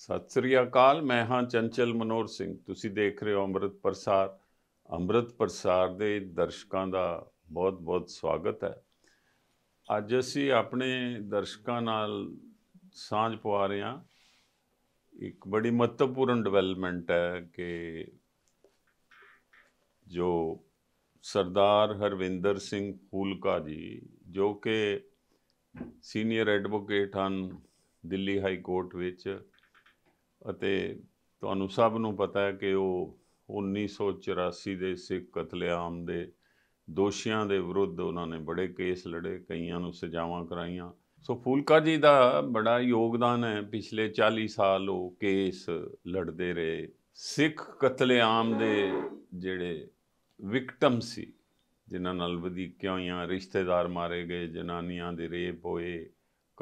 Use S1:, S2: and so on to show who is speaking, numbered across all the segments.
S1: ਸਤਿ ਸ੍ਰੀ ਅਕਾਲ ਮੈਂ ਹਾਂ ਚੰਚਲ ਮਨੋਰ ਸਿੰਘ ਤੁਸੀਂ ਦੇਖ ਰਹੇ ਹੋ ਅੰਮ੍ਰਿਤ ਪ੍ਰਸਾਰ ਅੰਮ੍ਰਿਤ ਪ੍ਰਸਾਰ ਦੇ ਦਰਸ਼ਕਾਂ ਦਾ ਬਹੁਤ-ਬਹੁਤ ਸਵਾਗਤ ਹੈ ਅੱਜ ਅਸੀਂ ਆਪਣੇ ਦਰਸ਼ਕਾਂ ਨਾਲ ਸਾਂਝ ਪਵਾ ਰਹੇ ਹਾਂ ਇੱਕ ਬੜੀ ਮਹੱਤਵਪੂਰਨ ਡਿਵੈਲਪਮੈਂਟ ਹੈ ਕਿ ਜੋ ਸਰਦਾਰ ਹਰਵਿੰਦਰ ਸਿੰਘ ਫੂਲਕਾ ਜੀ ਜੋ ਕਿ ਸੀਨੀਅਰ ਐਡਵੋਕੇਟ ਹਨ ਦਿੱਲੀ ਹਾਈ ਕੋਰਟ ਵਿੱਚ ਅਤੇ ਤੁਹਾਨੂੰ ਸਭ ਨੂੰ ਪਤਾ ਹੈ ਕਿ ਉਹ 1984 ਦੇ ਸਿੱਖ ਕਤਲੇਆਮ ਦੇ ਦੋਸ਼ੀਆਂ ਦੇ ਵਿਰੁੱਧ ਉਹਨਾਂ ਨੇ ਬੜੇ ਕੇਸ ਲੜੇ ਕਈਆਂ ਨੂੰ ਸਜ਼ਾਵਾਂ ਕਰਾਈਆਂ ਸੋ ਫੂਲਕਾ ਜੀ ਦਾ ਬੜਾ ਯੋਗਦਾਨ ਹੈ ਪਿਛਲੇ 40 ਸਾਲ ਉਹ ਕੇਸ ਲੜਦੇ ਰਹੇ ਸਿੱਖ ਕਤਲੇਆਮ ਦੇ ਜਿਹੜੇ ਵਿਕਟਮ ਸੀ ਜਿਨ੍ਹਾਂ ਨਾਲ ਵਧੀਆਂ ਰਿਸ਼ਤੇਦਾਰ ਮਾਰੇ ਗਏ ਜਨਾਨੀਆਂ ਦੇ ਰੇਪ ਹੋਏ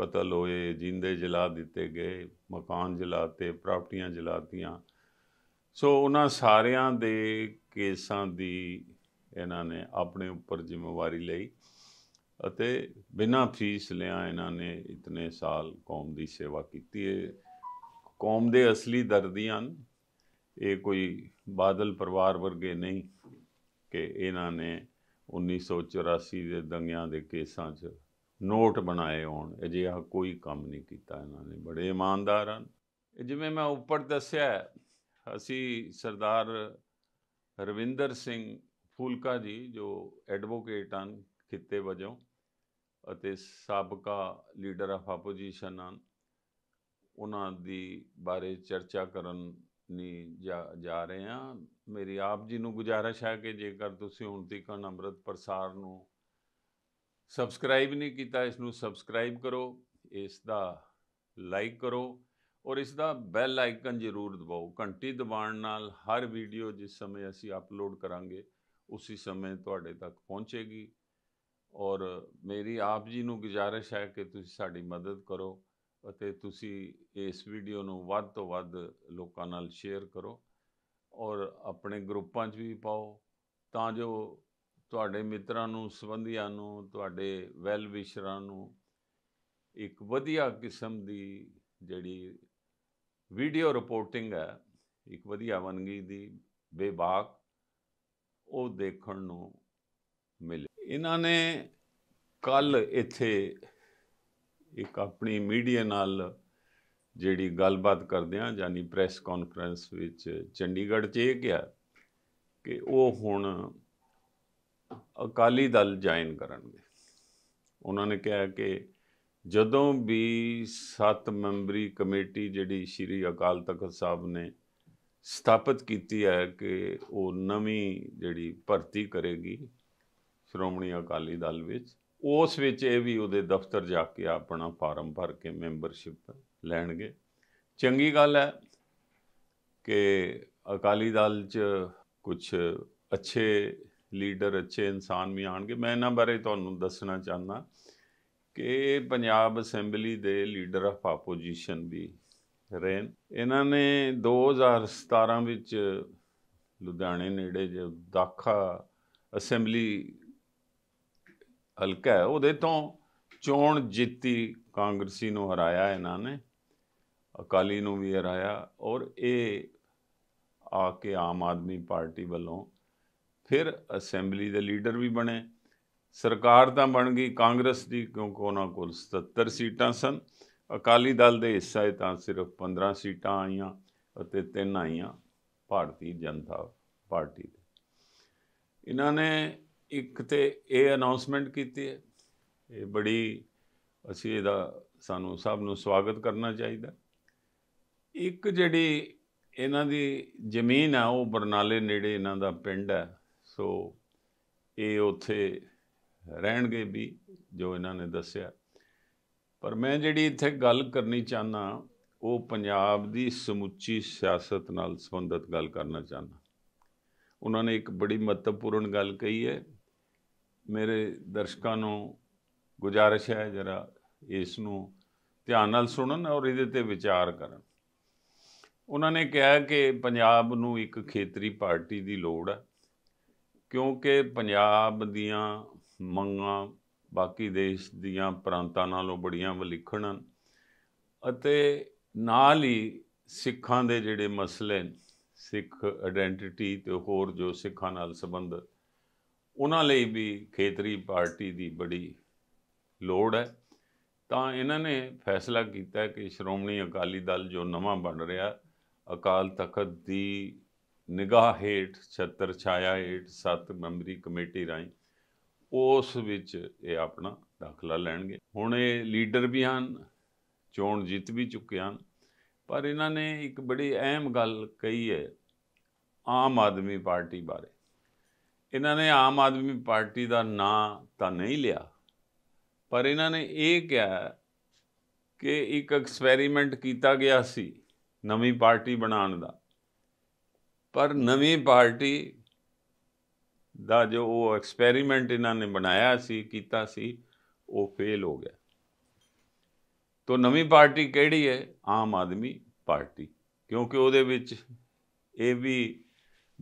S1: ਕਤਲ ਹੋਏ ਜਿੰਦੇ ਜਲਾ ਦਿੱਤੇ ਗਏ ਮਕਾਨ ਜਲਾਤੇ ਪ੍ਰਾਪਰਟੀਆਂ ਜਲਾਤੀਆਂ ਸੋ ਉਹਨਾਂ ਸਾਰਿਆਂ ਦੇ ਕੇਸਾਂ ਦੀ ਇਹਨਾਂ ਨੇ ਆਪਣੇ ਉੱਪਰ ਜ਼ਿੰਮੇਵਾਰੀ ਲਈ ਅਤੇ ਬਿਨਾਂ ਫੀਸ ਲਿਆ ਇਹਨਾਂ ਨੇ ਇਤਨੇ ਸਾਲ ਕੌਮ ਦੀ ਸੇਵਾ ਕੀਤੀ ਹੈ ਕੌਮ ਦੇ ਅਸਲੀ ਦਰਦੀਆਂ ਇਹ ਕੋਈ ਬਾਦਲ ਪਰਿਵਾਰ ਵਰਗੇ ਨਹੀਂ ਕਿ ਇਹਨਾਂ ਨੇ 1984 ਦੇ ਦੰਗਿਆਂ ਦੇ ਕੇਸਾਂ 'ਚ ਨੋਟ ਬਣਾਏ ਹੋਣ ਅਜਿਹਾ ਕੋਈ ਕੰਮ ਨਹੀਂ ਕੀਤਾ ਇਹਨਾਂ ਨੇ ਬੜੇ ਇਮਾਨਦਾਰ ਹਨ ਜਿਵੇਂ ਮੈਂ ਉੱਪਰ ਦੱਸਿਆ ਅਸੀਂ ਸਰਦਾਰ ਰਵਿੰਦਰ ਸਿੰਘ ਫੂਲਕਾ ਜੀ ਜੋ ਐਡਵੋਕੇਟ ਹਨ ਖਿੱਤੇ ਵਜੋਂ ਅਤੇ ਸਾਬਕਾ ਲੀਡਰ ਆਫ ਆਪੋਜੀਸ਼ਨ ਹਨ ਉਹਨਾਂ ਦੀ ਬਾਰੇ ਚਰਚਾ ਕਰਨ ਨਹੀਂ ਜਾ ਰਹੇ ਹਾਂ ਮੇਰੀ ਆਪ ਜੀ ਨੂੰ ਗੁਜਾਰਿਸ਼ ਹੈ ਕਿ ਜੇਕਰ ਤੁਸੀਂ ਹੁਣ ਤੱਕ ਅੰਮ੍ਰਿਤ ਪ੍ਰਸਾਰ ਨੂੰ ਸਬਸਕ੍ਰਾਈਬ ਨਹੀਂ ਕੀਤਾ ਇਸ ਨੂੰ ਸਬਸਕ੍ਰਾਈਬ ਕਰੋ ਇਸ ਦਾ ਲਾਈਕ ਕਰੋ ਔਰ ਇਸ ਦਾ ਬੈਲ ਆਈਕਨ ਜ਼ਰੂਰ ਦਬਾਓ ਘੰਟੀ ਦਬਾਉਣ ਨਾਲ ਹਰ ਵੀਡੀਓ ਜਿਸ ਸਮੇਂ ਅਸੀਂ ਅਪਲੋਡ ਕਰਾਂਗੇ ਉਸੇ ਸਮੇਂ ਤੁਹਾਡੇ ਤੱਕ ਪਹੁੰਚੇਗੀ ਔਰ ਮੇਰੀ ਆਪ ਜੀ ਨੂੰ ਗੁਜ਼ਾਰਿਸ਼ ਹੈ ਕਿ ਤੁਸੀਂ ਸਾਡੀ ਮਦਦ ਕਰੋ ਅਤੇ ਤੁਸੀਂ ਇਸ ਵੀਡੀਓ ਨੂੰ ਵੱਧ ਤੋਂ ਵੱਧ ਲੋਕਾਂ ਨਾਲ ਸ਼ੇਅਰ ਕਰੋ ਔਰ ਆਪਣੇ ਗਰੁੱਪਾਂ 'ਚ ਵੀ ਪਾਓ ਤਾਂ ਜੋ ਤੁਹਾਡੇ ਮਿੱਤਰਾਂ ਨੂੰ ਸਬੰਧੀਆਂ ਨੂੰ ਤੁਹਾਡੇ ਵੈਲ ਵਿਸ਼ਰਾਂ ਨੂੰ ਇੱਕ ਵਧੀਆ ਕਿਸਮ ਦੀ ਜਿਹੜੀ ਵੀਡੀਓ ਰਿਪੋਰਟਿੰਗ ਹੈ ਇੱਕ ਵਧੀਆ ਵੰਨਗੀ ਦੀ ਬੇਬਾਕ ਉਹ ਦੇਖਣ ਨੂੰ ਮਿਲੇ ਇਹਨਾਂ ਨੇ ਕੱਲ ਇੱਥੇ ਇੱਕ ਆਪਣੀ ਮੀਡੀਆ ਨਾਲ ਜਿਹੜੀ ਗੱਲਬਾਤ ਕਰਦਿਆਂ ਜਾਨੀ ਪ੍ਰੈਸ ਕਾਨਫਰੰਸ ਵਿੱਚ ਚੰਡੀਗੜ੍ਹ 'ਚ ਇਹ ਕਿਹਾ ਕਿ ਉਹ ਹੁਣ ਅਕਾਲੀ ਦਲ ਜੁਆਇਨ ਕਰਨਗੇ ਉਹਨਾਂ ਨੇ ਕਿਹਾ ਕਿ ਜਦੋਂ ਵੀ ਸੱਤ ਮੈਂਬਰੀ ਕਮੇਟੀ ਜਿਹੜੀ ਸ਼੍ਰੀ ਅਕਾਲ ਤਖਤ ਸਾਹਿਬ ਨੇ ਸਥਾਪਿਤ ਕੀਤੀ ਹੈ ਕਿ ਉਹ ਨਵੀਂ ਜਿਹੜੀ ਭਰਤੀ ਕਰੇਗੀ ਸ਼੍ਰੋਮਣੀ ਅਕਾਲੀ ਦਲ ਵਿੱਚ ਉਸ ਵਿੱਚ ਇਹ ਵੀ ਉਹਦੇ ਦਫ਼ਤਰ ਜਾ ਕੇ ਆਪਣਾ ਫਾਰਮ ਭਰ ਕੇ ਮੈਂਬਰਸ਼ਿਪ ਲੈਣਗੇ ਚੰਗੀ ਗੱਲ ਹੈ ਕਿ ਅਕਾਲੀ ਦਲ 'ਚ ਕੁਝ ਅੱਛੇ ਲੀਡਰ ਅੱਛੇ ਇਨਸਾਨ ਵੀ ਆਣਗੇ ਮੈਂ ਇਹਨਾਂ ਬਾਰੇ ਤੁਹਾਨੂੰ ਦੱਸਣਾ ਚਾਹੁੰਦਾ ਕਿ ਪੰਜਾਬ ਅਸੈਂਬਲੀ ਦੇ ਲੀਡਰ ਆਫ ਆਪੋਜੀਸ਼ਨ ਵੀ ਰੇਨ ਇਹਨਾਂ ਨੇ 2017 ਵਿੱਚ ਲੁਧਿਆਣੇ ਨੇੜੇ ਜੇ ਦਾਖਾ ਅਸੈਂਬਲੀ ਹਲਕਾ ਉਹਦੇ ਤੋਂ ਚੋਣ ਜਿੱਤੀ ਕਾਂਗਰਸੀ ਨੂੰ ਹਰਾਇਆ ਇਹਨਾਂ ਨੇ ਅਕਾਲੀ ਨੂੰ ਵੀ ਹਰਾਇਆ ਔਰ ਇਹ ਆ ਕੇ ਆਮ ਆਦਮੀ ਪਾਰਟੀ ਵੱਲੋਂ ਫਿਰ ਅਸੈਂਬਲੀ ਦੇ ਲੀਡਰ ਵੀ ਬਣੇ ਸਰਕਾਰ ਤਾਂ ਬਣ ਗਈ ਕਾਂਗਰਸ ਦੀ ਕਿਉਂਕਿ ਉਹਨਾਂ ਕੋਲ 77 ਸੀਟਾਂ ਸਨ ਅਕਾਲੀ ਦਲ ਦੇ ਹਿੱਸਾ ਤਾਂ ਸਿਰਫ 15 ਸੀਟਾਂ ਆਈਆਂ ਅਤੇ ਤਿੰਨ ਆਈਆਂ ਭਾਰਤੀ ਜਨਤਾ ਪਾਰਟੀ ਦੇ ਇਹਨਾਂ ਨੇ ਇੱਕ ਤੇ ਇਹ ਅਨਾਉਂਸਮੈਂਟ ਕੀਤੀ ਹੈ ਇਹ ਬੜੀ ਅਸੀਂ ਇਹਦਾ ਸਾਨੂੰ ਸਭ ਨੂੰ ਸਵਾਗਤ ਕਰਨਾ ਚਾਹੀਦਾ ਇੱਕ ਜਿਹੜੀ ਇਹਨਾਂ ਦੀ ਜ਼ਮੀਨ ਆ ਉਹ ਬਰਨਾਲੇ ਨੇੜੇ ਇਹਨਾਂ ਦਾ ਪਿੰਡ ਹੈ ਸੋ ਇਹ ਉੱਥੇ ਰਹਿਣਗੇ ਵੀ ਜੋ ਇਹਨਾਂ ਨੇ ਦੱਸਿਆ ਪਰ ਮੈਂ ਜਿਹੜੀ ਇੱਥੇ ਗੱਲ ਕਰਨੀ ਚਾਹਨਾ ਉਹ ਪੰਜਾਬ ਦੀ ਸਮੁੱਚੀ ਸਿਆਸਤ ਨਾਲ ਸੰਬੰਧਿਤ ਗੱਲ ਕਰਨਾ ਚਾਹਨਾ ਉਹਨਾਂ ਨੇ ਇੱਕ ਬੜੀ ਮਹੱਤਵਪੂਰਨ ਗੱਲ ਕਹੀ ਹੈ ਮੇਰੇ ਦਰਸ਼ਕਾਂ ਨੂੰ ਗੁਜਾਰਿਸ਼ ਹੈ ਜਰਾ ਇਸ ਨੂੰ ਧਿਆਨ ਨਾਲ ਸੁਣਨ ਔਰ ਇਹਦੇ ਤੇ ਵਿਚਾਰ ਕਰਨ ਉਹਨਾਂ ਨੇ ਕਿਹਾ ਕਿ ਪੰਜਾਬ ਨੂੰ ਇੱਕ ਖੇਤਰੀ ਪਾਰਟੀ ਦੀ ਲੋੜ ਹੈ ਕਿਉਂਕਿ ਪੰਜਾਬ ਦੀਆਂ ਮੰਗਾਂ ਬਾਕੀ ਦੇਸ਼ ਦੀਆਂ ਪ੍ਰਾਂਤਾਂ ਨਾਲੋਂ ਬੜੀਆਂ ਵਿਲੱਖਣ ਹਨ ਅਤੇ ਨਾਲ ਹੀ ਸਿੱਖਾਂ ਦੇ ਜਿਹੜੇ ਮਸਲੇ ਸਿੱਖ ਆਇਡੈਂਟੀਟੀ ਤੇ ਹੋਰ ਜੋ ਸਿੱਖਾਂ ਨਾਲ ਸੰਬੰਧ ਉਹਨਾਂ ਲਈ ਵੀ ਖੇਤਰੀ ਪਾਰਟੀ ਦੀ ਬੜੀ ਲੋੜ ਹੈ ਤਾਂ ਇਹਨਾਂ ਨੇ ਫੈਸਲਾ ਕੀਤਾ ਕਿ ਸ਼੍ਰੋਮਣੀ ਅਕਾਲੀ ਦਲ ਜੋ ਨਵਾਂ ਬਣ ਰਿਹਾ ਅਕਾਲ ਤਖਤ ਦੀ ਨਿਗਾਹ ਹੇਠ ਛਤਰ ਛਾਇਆ ਹੇਠ ਸਤ ਮੈਂਬਰੀ ਕਮੇਟੀ ਰਾਈ ਉਸ ਵਿੱਚ ਇਹ ਆਪਣਾ ਦਾਖਲਾ ਲੈਣਗੇ ਹੁਣ ਇਹ ਲੀਡਰ ਵੀ ਹਨ ਚੋਣ ਜਿੱਤ ਵੀ ਚੁੱਕੇ ਹਨ ਪਰ ਇਹਨਾਂ ਨੇ ਇੱਕ ਬੜੀ ਅਹਿਮ ਗੱਲ ਕਹੀ ਹੈ ਆਮ ਆਦਮੀ ਪਾਰਟੀ ਬਾਰੇ ਇਹਨਾਂ ਨੇ ਆਮ ਆਦਮੀ ਪਾਰਟੀ ਦਾ ਨਾਂ ਤਾਂ ਨਹੀਂ ਲਿਆ ਪਰ ਇਹਨਾਂ ਨੇ ਇਹ ਕਿਹਾ ਕਿ ਇੱਕ ਐਕਸਪੈਰੀਮੈਂਟ ਕੀਤਾ ਗਿਆ ਸੀ ਨਵੀਂ ਪਾਰਟੀ ਬਣਾਉਣ ਦਾ ਪਰ ਨਵੀਂ ਪਾਰਟੀ ਦਾ ਜੋ ਉਹ ਐਕਸਪੈਰੀਮੈਂਟ ਇਹਨਾਂ ਨੇ ਬਣਾਇਆ ਸੀ ਕੀਤਾ ਸੀ ਉਹ ਫੇਲ ਹੋ ਗਿਆ ਤੋਂ ਨਵੀਂ ਪਾਰਟੀ ਕਿਹੜੀ ਹੈ ਆਮ ਆਦਮੀ ਪਾਰਟੀ ਕਿਉਂਕਿ ਉਹਦੇ ਵਿੱਚ ਇਹ ਵੀ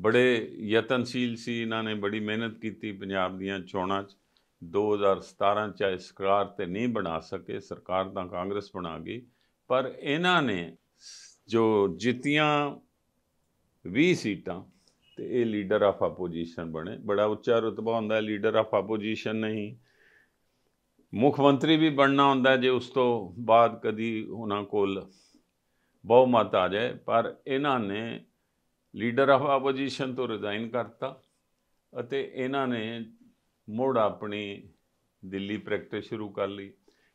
S1: ਬੜੇ ਯਤਨਸ਼ੀਲ ਸੀ ਇਹਨਾਂ ਨੇ ਬੜੀ ਮਿਹਨਤ ਕੀਤੀ ਪੰਜਾਬ ਦੀਆਂ ਚੋਣਾਂ 'ਚ 2017 ਚ ਸਰਕਾਰ ਤੇ ਨਹੀਂ ਬਣਾ ਸਕੇ ਸਰਕਾਰ ਤਾਂ ਕਾਂਗਰਸ ਬਣਾ ਗਈ ਪਰ ਇਹਨਾਂ ਨੇ ਜੋ ਜਿੱਤੀਆਂ 20 ਸੀਟਾਂ ਤੇ ਇਹ ਲੀਡਰ ਆਫ ਆਪੋਜੀਸ਼ਨ ਬਣੇ ਬੜਾ ਉੱਚਾ ਰਤਬਾ ਹੁੰਦਾ ਹੈ ਲੀਡਰ ਆਫ ਆਪੋਜੀਸ਼ਨ ਨਹੀਂ ਮੁੱਖ ਮੰਤਰੀ ਵੀ ਬਣਨਾ ਹੁੰਦਾ ਜੇ ਉਸ ਤੋਂ ਬਾਅਦ ਕਦੀ ਉਹਨਾਂ ਕੋਲ ਬਹੁਮਤ ਆ ਜਾਏ ਪਰ ਇਹਨਾਂ ਨੇ ਲੀਡਰ ਆਫ ਆਪੋਜੀਸ਼ਨ ਤੋਂ ਰਿਜ਼ਾਈਨ ਕਰਤਾ ਅਤੇ ਇਹਨਾਂ ਨੇ ਮੋੜ ਆਪਣੀ ਦਿੱਲੀ ਪ੍ਰੈਕਟਿਸ ਸ਼ੁਰੂ ਕਰ ਲਈ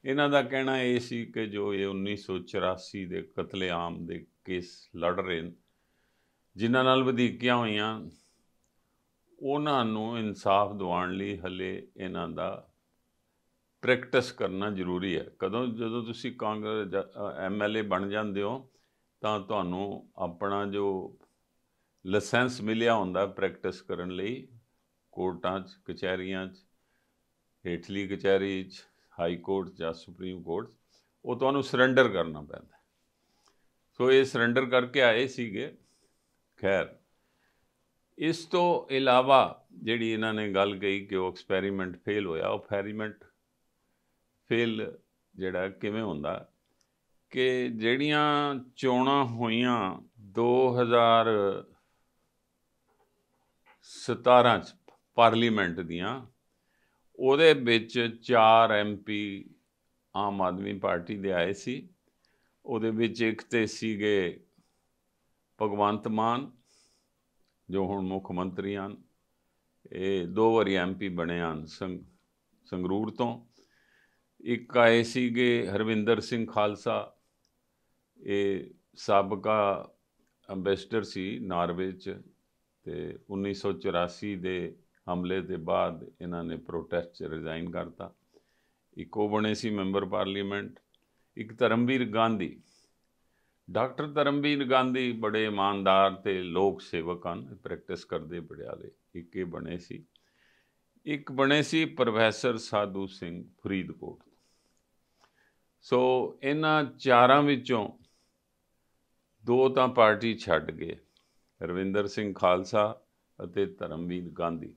S1: ਇਹਨਾਂ ਦਾ ਕਹਿਣਾ ਇਹ ਸੀ ਕਿ ਜੋ ਇਹ 1984 ਦੇ ਕਤਲੇਆਮ ਦੇ ਕੇਸ ਲੜ ਰਹੇ ਨੇ ਜਿਨ੍ਹਾਂ ਨਾਲ ਵਧੀਕੀਆਂ ਹੋਈਆਂ ਉਹਨਾਂ ਨੂੰ ਇਨਸਾਫ ਦਿਵਾਉਣ ਲਈ ਹਲੇ ਇਹਨਾਂ ਦਾ ਪ੍ਰੈਕਟਿਸ ਕਰਨਾ ਜ਼ਰੂਰੀ ਹੈ ਕਦੋਂ ਜਦੋਂ ਤੁਸੀਂ ਕਾਂਗਰਸ ਐਮਐਲਏ ਬਣ ਜਾਂਦੇ ਹੋ ਤਾਂ ਤੁਹਾਨੂੰ ਆਪਣਾ ਜੋ ਲਾਇਸੈਂਸ ਮਿਲਿਆ ਹੁੰਦਾ ਪ੍ਰੈਕਟਿਸ ਕਰਨ ਲਈ ਕੋਰਟਾਂ 'ਚ ਕਚਹਿਰੀਆਂ 'ਚ ਹੇਠਲੀ ਕਚਹਿਰੀ 'ਚ ਹਾਈ ਕੋਰਟ ਜਾਂ ਸੁਪਰੀਮ ਕੋਰਟ ਉਹ ਤੁਹਾਨੂੰ ਸਰੈਂਡਰ ਕਰਨਾ ਪੈਂਦਾ ਸੋ ਇਹ ਸਰੈਂਡਰ ਕਰਕੇ ਆਏ ਸੀਗੇ ਖੈਰ ਇਸ ਤੋਂ ਇਲਾਵਾ ਜਿਹੜੀ ਇਹਨਾਂ ਨੇ ਗੱਲ ਕਹੀ ਕਿ ਉਹ ਐਕਸਪੈਰੀਮੈਂਟ ਫੇਲ ਹੋਇਆ ਉਹ ਐਕਸਪੈਰੀਮੈਂਟ ਫੇਲ ਜਿਹੜਾ ਕਿਵੇਂ ਹੁੰਦਾ ਕਿ ਜਿਹੜੀਆਂ ਚੋਣਾਂ ਹੋਈਆਂ 2017 ਚ ਪਾਰਲੀਮੈਂਟ ਦੀਆਂ ਉਹਦੇ ਵਿੱਚ 4 ਐਮਪੀ ਆਮ ਆਦਮੀ ਪਾਰਟੀ ਦੇ ਆਏ ਸੀ ਉਹਦੇ ਵਿੱਚ ਇੱਕ ਤੇ ਸੀਗੇ ਭਗਵੰਤ ਮਾਨ ਜੋ ਹੁਣ ਮੁੱਖ ਮੰਤਰੀ ਹਨ ਇਹ ਦੋ ਵਾਰੀ ਐਮਪੀ ਬਣੇ ਹਨ ਸੰਗਰੂਰ ਤੋਂ ਇੱਕ ਆਏ ਸੀਗੇ ਹਰਵਿੰਦਰ ਸਿੰਘ ਖਾਲਸਾ ਇਹ ਸਾਬਕਾ ਐਮਬੈਸਡਰ ਸੀ ਨਾਰਵੇ ਚ ਤੇ 1984 ਦੇ ਹਮਲੇ ਦੇ ਬਾਅਦ ਇਹਨਾਂ ਨੇ ਪ੍ਰੋਟੈਸਟ ਚ ਰਿਜ਼ਾਈਨ ਕਰਤਾ ਇੱਕ ਉਹ ਬਣੇ ਸੀ ਮੈਂਬਰ ਪਾਰਲੀਮੈਂਟ ਇੱਕ ਧਰਮਵੀਰ ਗਾਂਧੀ ਡਾਕਟਰ ਧਰਮਵੀਰ ਗਾਂਧੀ ਬੜੇ ਇਮਾਨਦਾਰ ਤੇ ਲੋਕ ਸੇਵਕ ਹਨ ਪ੍ਰੈਕਟਿਸ ਕਰਦੇ ਬੜਿਆਲੇ ਇੱਕ ਇਹ ਬਣੇ ਸੀ ਇੱਕ ਬਣੇ ਸੀ ਪ੍ਰੋਫੈਸਰ ਸਾਧੂ ਸਿੰਘ ਫਰੀਦਕੋਟ ਸੋ ਇਹਨਾਂ ਚਾਰਾਂ ਵਿੱਚੋਂ ਦੋ ਤਾਂ ਪਾਰਟੀ ਛੱਡ ਗਏ ਰਵਿੰਦਰ ਸਿੰਘ ਖਾਲਸਾ ਅਤੇ ਧਰਮਵੀਰ ਗਾਂਧੀ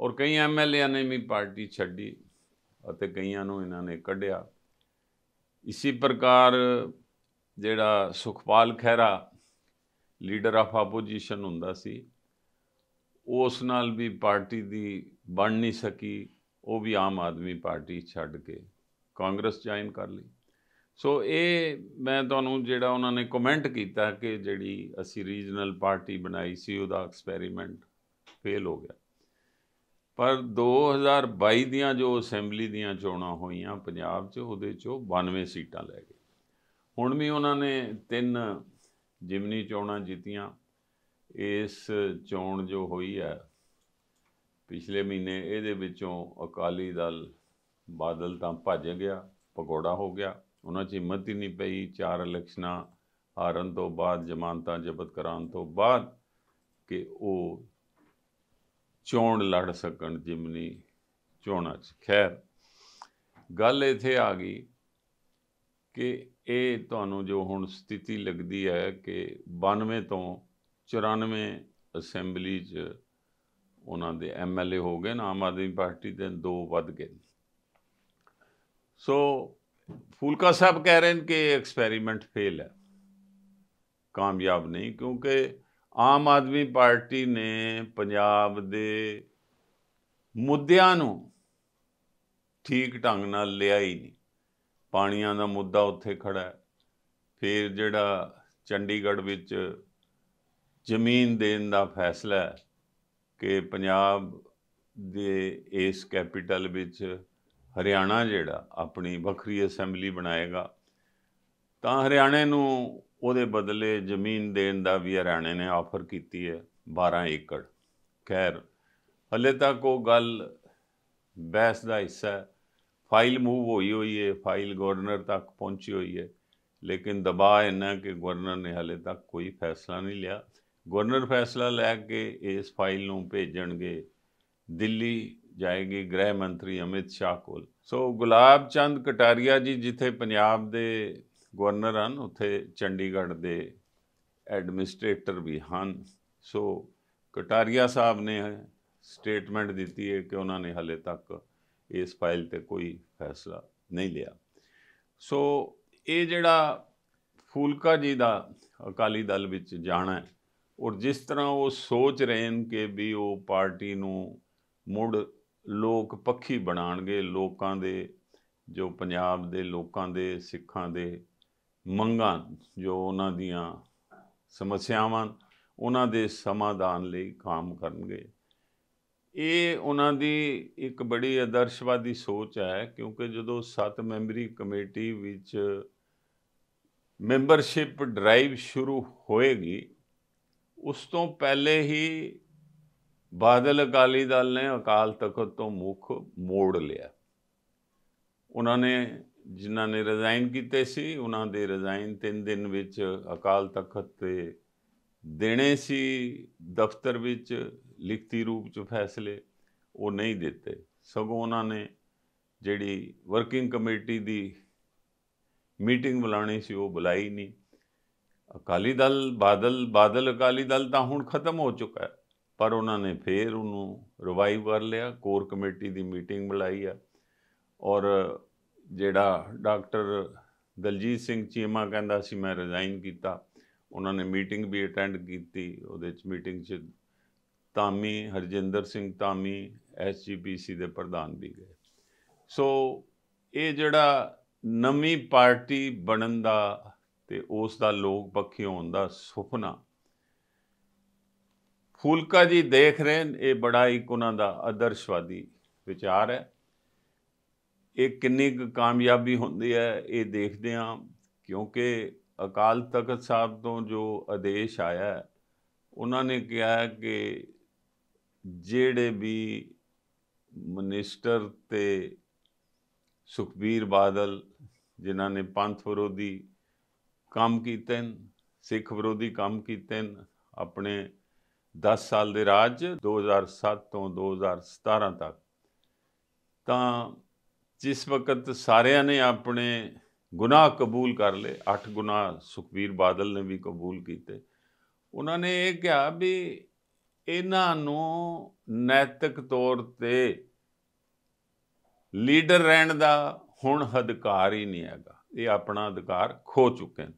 S1: ਔਰ ਕਈ ਐਮਐਲਏ ਨੇ ਵੀ ਪਾਰਟੀ ਛੱਡੀ ਅਤੇ ਕਈਆਂ ਨੂੰ ਇਹਨਾਂ ਨੇ ਕੱਢਿਆ ਇਸੇ ਪ੍ਰਕਾਰ ਜਿਹੜਾ Sukhpal Khaira leader of opposition ਹੁੰਦਾ ਸੀ ਉਸ ਨਾਲ ਵੀ ਪਾਰਟੀ ਦੀ ਬਣ ਨਹੀਂ ਸਕੀ ਉਹ ਵੀ ਆਮ ਆਦਮੀ ਪਾਰਟੀ ਛੱਡ ਕੇ ਕਾਂਗਰਸ ਜੁਆਇਨ ਕਰ ਲਈ ਸੋ ਇਹ ਮੈਂ ਤੁਹਾਨੂੰ ਜਿਹੜਾ ਉਹਨਾਂ ਨੇ ਕਮੈਂਟ ਕੀਤਾ ਕਿ ਜਿਹੜੀ ਅਸੀਂ ਰੀਜਨਲ ਪਾਰਟੀ ਬਣਾਈ ਸੀ ਉਹਦਾ ਐਕਸਪੈਰੀਮੈਂਟ ਫੇਲ ਹੋ ਗਿਆ ਪਰ 2022 ਦੀਆਂ ਜੋ ਅਸੈਂਬਲੀ ਦੀਆਂ ਚੋਣਾਂ ਹੋਈਆਂ ਪੰਜਾਬ 'ਚ ਉਹਦੇ 'ਚੋਂ 92 ਸੀਟਾਂ ਲੈ ਗਏ ਹੁਣ ਵੀ ਉਹਨਾਂ ਨੇ ਤਿੰਨ ਜਿਮਨੀ ਚੋਣਾਂ ਜਿੱਤੀਆਂ ਇਸ ਚੋਣ ਜੋ ਹੋਈ ਹੈ ਪਿਛਲੇ ਮਹੀਨੇ ਇਹਦੇ ਵਿੱਚੋਂ ਅਕਾਲੀ ਦਲ ਬਾਦਲ ਤਾਂ ਭੱਜ ਗਿਆ ਪਕੌੜਾ ਹੋ ਗਿਆ ਉਹਨਾਂ 'ਚ ਹਿੰਮਤ ਹੀ ਨਹੀਂ ਪਈ ਚਾਰ ਇਲੈਕਸ਼ਨਾਂ ਹਾਰਨ ਤੋਂ ਬਾਅਦ ਜ਼ਮਾਨਤਾਂ ਜ਼ਬਤ ਕਰਾਉਣ ਤੋਂ ਬਾਅਦ ਕਿ ਉਹ ਚੋਣ ਲੜ ਸਕਣ ਜਿਮਨੀ ਚੋਣਾਂ 'ਚ ਖੈਰ ਗੱਲ ਇੱਥੇ ਆ ਗਈ ਕਿ ਇਹ ਤੁਹਾਨੂੰ ਜੋ ਹੁਣ ਸਥਿਤੀ ਲੱਗਦੀ ਹੈ ਕਿ 92 ਤੋਂ 94 ਅਸੈਂਬਲੀ 'ਚ ਉਹਨਾਂ ਦੇ ਐਮਐਲਏ ਹੋ ਗਏ ਨਾ ਆਮ ਆਦਮੀ ਪਾਰਟੀ ਦੇ ਦੋ ਵੱਧ ਗਏ ਸੋ ਫੂਲਕਾ ਸਾਹਿਬ ਕਹਿ ਰਹੇ ਨੇ ਕਿ ਐਕਸਪੈਰੀਮੈਂਟ ਫੇਲ ਹੈ ਕਾਮਯਾਬ ਨਹੀਂ ਕਿਉਂਕਿ ਆਮ ਆਦਮੀ ਪਾਰਟੀ ਨੇ ਪੰਜਾਬ ਦੇ ਮੁੱਦਿਆਂ ਨੂੰ ਠੀਕ ਢੰਗ ਨਾਲ ਲਿਆ ਹੀ ਨਹੀਂ ਪਾਣੀਆਂ ਦਾ ਮੁੱਦਾ ਉੱਥੇ ਖੜਾ ਹੈ ਫਿਰ ਜਿਹੜਾ ਚੰਡੀਗੜ੍ਹ ਵਿੱਚ ਜ਼ਮੀਨ ਦੇਣ ਦਾ ਫੈਸਲਾ ਹੈ ਕਿ ਪੰਜਾਬ ਦੇ ਇਸ ਕੈਪੀਟਲ ਵਿੱਚ ਹਰਿਆਣਾ ਜਿਹੜਾ ਆਪਣੀ ਵੱਖਰੀ ਅਸੈਂਬਲੀ ਬਣਾਏਗਾ ਤਾਂ ਹਰਿਆਣੇ ਨੂੰ ਉਹਦੇ ਬਦਲੇ ਜ਼ਮੀਨ ਦੇਣ ਦਾ ਵੀ ਹਰਿਆਣੇ ਨੇ ਆਫਰ ਕੀਤੀ ਹੈ 12 ਏਕੜ ਖੈਰ ਹਲੇ ਤੱਕ ਉਹ ਗੱਲ ਬਹਿਸ ਦਾ ਹਿੱਸਾ ਹੈ ਫਾਈਲ ਮੂਵ ਹੋਈ ਹੋਈ ਹੈ ਫਾਈਲ ਗਵਰਨਰ ਤੱਕ ਪਹੁੰਚੀ ਹੋਈ ਹੈ ਲੇਕਿਨ ਦਬਾਅ ਇੰਨਾ ਕਿ ਗਵਰਨਰ ਨੇ ਹਾਲੇ ਤੱਕ ਕੋਈ ਫੈਸਲਾ ਨਹੀਂ ਲਿਆ ਗਵਰਨਰ ਫੈਸਲਾ ਲੈ ਕੇ ਇਸ ਫਾਈਲ ਨੂੰ ਭੇਜਣਗੇ ਦਿੱਲੀ ਜਾਏਗੀ ਗ੍ਰਹਿ ਮੰਤਰੀ ਅਮਿਤ ਸ਼ਾਹ ਕੋਲ ਸੋ ਗੁਲਾਬ ਚੰਦ ਕਟਾਰੀਆ ਜੀ ਜਿੱਥੇ ਪੰਜਾਬ ਦੇ ਗਵਰਨਰ ਹਨ ਉੱਥੇ ਚੰਡੀਗੜ੍ਹ ਦੇ ਐਡਮਿਨਿਸਟ੍ਰੇਟਰ ਵੀ ਹਨ ਸੋ ਕਟਾਰੀਆ ਸਾਹਿਬ ਨੇ ਸਟੇਟਮੈਂਟ ਦਿੱਤੀ ਹੈ ਕਿ ਉਹਨਾਂ ਨੇ ਹਲੇ ਤੱਕ ਇਸ ਫਾਈਲ ਤੇ ਕੋਈ ਫੈਸਲਾ ਨਹੀਂ ਲਿਆ ਸੋ ਇਹ ਜਿਹੜਾ ਫੂਲਕਾ ਜੀ ਦਾ ਅਕਾਲੀ ਦਲ ਵਿੱਚ ਜਾਣਾ ਔਰ ਜਿਸ ਤਰ੍ਹਾਂ ਉਹ ਸੋਚ ਰਹੇ ਨੇ ਕਿ ਵੀ ਉਹ ਪਾਰਟੀ ਨੂੰ ਮੁੜ ਲੋਕ ਪੱਖੀ ਬਣਾਣਗੇ ਲੋਕਾਂ ਦੇ ਜੋ ਪੰਜਾਬ ਦੇ ਲੋਕਾਂ ਦੇ ਸਿੱਖਾਂ ਦੇ ਮੰਗਾਂ ਜੋ ਉਹਨਾਂ ਦੀਆਂ ਸਮੱਸਿਆਵਾਂ ਉਹਨਾਂ ਦੇ ਸਮਾਧਾਨ ਲਈ ਕੰਮ ਕਰਨਗੇ ਇਹ ਉਹਨਾਂ ਦੀ ਇੱਕ ਬੜੀ ਆਦਰਸ਼ਵਾਦੀ ਸੋਚ ਹੈ ਕਿਉਂਕਿ ਜਦੋਂ ਸੱਤ ਮੈਂਬਰੀ ਕਮੇਟੀ ਵਿੱਚ ਮੈਂਬਰਸ਼ਿਪ ਡਰਾਈਵ ਸ਼ੁਰੂ ਹੋਏਗੀ ਉਸ ਤੋਂ ਪਹਿਲੇ ਹੀ ਬਾਦਲ ਅਕਾਲੀ ਦਲ ਨੇ ਅਕਾਲ ਤਖਤ ਤੋਂ ਮੁਖ ਮੋੜ ਲਿਆ ਉਹਨਾਂ ਨੇ ਜਿਨ੍ਹਾਂ ਨੇ ਰਿਜ਼ਾਈਨ ਕੀਤੇ ਸੀ ਉਹਨਾਂ ਦੇ ਰਿਜ਼ਾਈਨ 3 ਦਿਨ ਵਿੱਚ ਅਕਾਲ ਤਖਤ ਤੇ ਦੇਣੇ ਸੀ ਦਫ਼ਤਰ ਵਿੱਚ ਲਿਖਤੀ ਰੂਪ 'ਚ ਫੈਸਲੇ ਉਹ ਨਹੀਂ ਦਿੱਤੇ ਸਗੋਂ ਉਹਨਾਂ ਨੇ ਜਿਹੜੀ ਵਰਕਿੰਗ ਕਮੇਟੀ ਦੀ ਮੀਟਿੰਗ ਬੁਲਾਣੀ ਸੀ ਉਹ ਬੁਲਾਈ ਨਹੀਂ ਅਕਾਲੀ ਦਲ ਬਾਦਲ ਬਾਦਲ ਅਕਾਲੀ ਦਲ ਤਾਂ ਹੁਣ ਖਤਮ ਹੋ ਚੁੱਕਾ ਹੈ ਪਰ ਉਹਨਾਂ ਨੇ ਫੇਰ ਉਹਨੂੰ ਰਿਵਾਈਵ ਕਰ ਲਿਆ ਕੋਰ ਕਮੇਟੀ ਦੀ ਮੀਟਿੰਗ ਬੁਲਾਈ ਆ ਔਰ ਜਿਹੜਾ ਡਾਕਟਰ ਦਲਜੀਤ ਸਿੰਘ ਚੀਮਾ ਕਹਿੰਦਾ ਸੀ ਮੈਂ ਰਿਜ਼ਾਈਨ ਕੀਤਾ ਉਹਨਾਂ ਨੇ ਮੀਟਿੰਗ ਵੀ ਅਟੈਂਡ ਕੀਤੀ ਉਹਦੇ ਵਿੱਚ ਮੀਟਿੰਗ 'ਚ ਧਾਮੀ ਹਰਜਿੰਦਰ ਸਿੰਘ ਧਾਮੀ ਐਸਜੀਪੀਸੀ ਦੇ ਪ੍ਰਧਾਨ ਵੀ ਗਏ ਸੋ ਇਹ ਜਿਹੜਾ ਨਵੀਂ ਪਾਰਟੀ ਬਣਨ ਦਾ ਤੇ ਉਸ ਦਾ ਲੋਕ ਪੱਖੀ ਹੋਣ ਦਾ ਸੁਪਨਾ ਫੂਲਕਾ ਜੀ ਦੇਖ ਰਹੇ ਨੇ ਇਹ ਬੜਾ ਇੱਕ ਉਹਨਾਂ ਦਾ ਆਦਰਸ਼ਵਾਦੀ ਵਿਚਾਰ ਹੈ ਇਹ ਕਿੰਨੀ ਕਾਮਯਾਬੀ ਹੁੰਦੀ ਹੈ ਇਹ ਦੇਖਦੇ ਹਾਂ ਕਿਉਂਕਿ ਅਕਾਲ ਤਖਤ ਸਾਹਿਬ ਤੋਂ ਜੋ ਆਦੇਸ਼ ਆਇਆ ਉਹਨਾਂ ਨੇ ਕਿਹਾ ਕਿ ਜਿਹੜੇ ਵੀ ਮਨਿਸਟਰ ਤੇ ਸੁਖਬੀਰ ਬਾਦਲ ਜਿਨ੍ਹਾਂ ਨੇ ਪੰਥ ਵਿਰੋਧੀ ਕੰਮ ਕੀਤੇ ਸਿੱਖ ਵਿਰੋਧੀ ਕੰਮ ਕੀਤੇ ਆਪਣੇ 10 ਸਾਲ ਦੇ ਰਾਜ 2007 ਤੋਂ 2017 ਤੱਕ ਤਾਂ ਜਿਸ ਵਕਤ ਸਾਰਿਆਂ ਨੇ ਆਪਣੇ ਗੁਨਾਹ ਕਬੂਲ ਕਰ ਲਏ 8 ਗੁਨਾਹ ਸੁਖਬੀਰ ਬਾਦਲ ਨੇ ਵੀ ਕਬੂਲ ਕੀਤੇ ਉਹਨਾਂ ਨੇ ਇਹ ਕਿਹਾ ਵੀ ਇਹਨਾਂ ਨੂੰ ਨੈਤਿਕ ਤੌਰ ਤੇ ਲੀਡਰ ਰਹਿਣ ਦਾ ਹੁਣ ਅਧਿਕਾਰ ਹੀ ਨਹੀਂ ਹੈਗਾ ਇਹ ਆਪਣਾ ਅਧਿਕਾਰ ਖੋ ਚੁੱਕੇ ਨੇ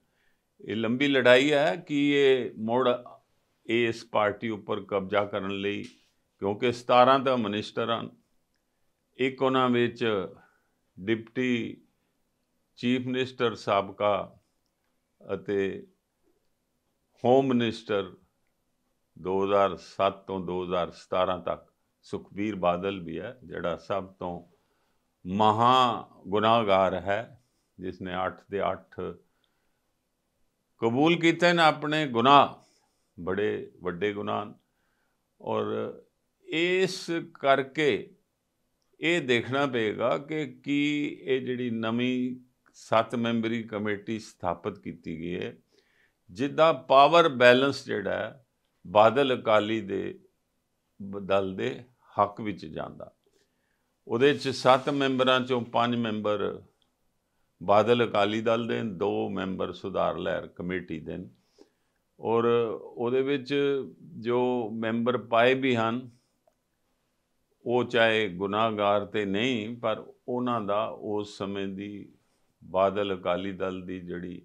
S1: ਇਹ ਲੰਬੀ ਲੜਾਈ ਹੈ ਕਿ ਇਹ ਮੋੜ ਇਸ ਪਾਰਟੀ ਉੱਪਰ ਕਬਜ਼ਾ ਕਰਨ ਲਈ ਕਿਉਂਕਿ 17 ਤਾਂ ਮਨਿਸਟਰ ਹਨ ਇੱਕ ਉਹਨਾਂ ਵਿੱਚ ਡਿਪਟੀ ਚੀਫ ਮਿਨਿਸਟਰ ਸਾਬਕਾ ਅਤੇ ਹੋਮ ਮਿਨਿਸਟਰ 2007 ਤੋਂ 2017 ਤੱਕ ਸੁਖਬੀਰ ਬਾਦਲ ਵੀ ਹੈ ਜਿਹੜਾ ਸਭ ਤੋਂ ਮਹਾ ਗੁਨਾਹਗਾਰ ਹੈ ਜਿਸ ਨੇ 8 ਦੇ 8 ਕਬੂਲ ਕੀਤੇ ਨੇ ਆਪਣੇ ਗੁਨਾਹ ਬੜੇ ਵੱਡੇ ਗੁਨਾਹ ਔਰ ਇਸ ਕਰਕੇ ਇਹ ਦੇਖਣਾ ਪਏਗਾ ਕਿ ਕੀ ਇਹ ਜਿਹੜੀ ਨਵੀਂ 7 ਮੈਂਬਰੀ ਕਮੇਟੀ ਸਥਾਪਿਤ ਕੀਤੀ ਗਈ ਹੈ ਜਿੱਦਾਂ ਪਾਵਰ ਬੈਲੈਂਸ ਜਿਹੜਾ ਬਾਦਲ ਅਕਾਲੀ ਦੇ ਦਲ ਦੇ ਹੱਕ ਵਿੱਚ ਜਾਂਦਾ ਉਹਦੇ ਚ 7 ਮੈਂਬਰਾਂ ਚੋਂ 5 ਮੈਂਬਰ ਬਾਦਲ ਅਕਾਲੀ ਦਲ ਦੇ ਦੋ ਮੈਂਬਰ ਸੁਧਾਰ ਲਹਿਰ ਕਮੇਟੀ ਦੇ ਔਰ ਉਹਦੇ ਵਿੱਚ ਜੋ ਮੈਂਬਰ ਪਾਏ ਵੀ ਹਨ ਉਹ ਚਾਹੇ ਗੁਨਾਹਗਾਰ ਤੇ ਨਹੀਂ ਪਰ ਉਹਨਾਂ ਦਾ ਉਸ ਸਮੇਂ ਦੀ ਬਾਦਲ ਅਕਾਲੀ ਦਲ ਦੀ ਜਿਹੜੀ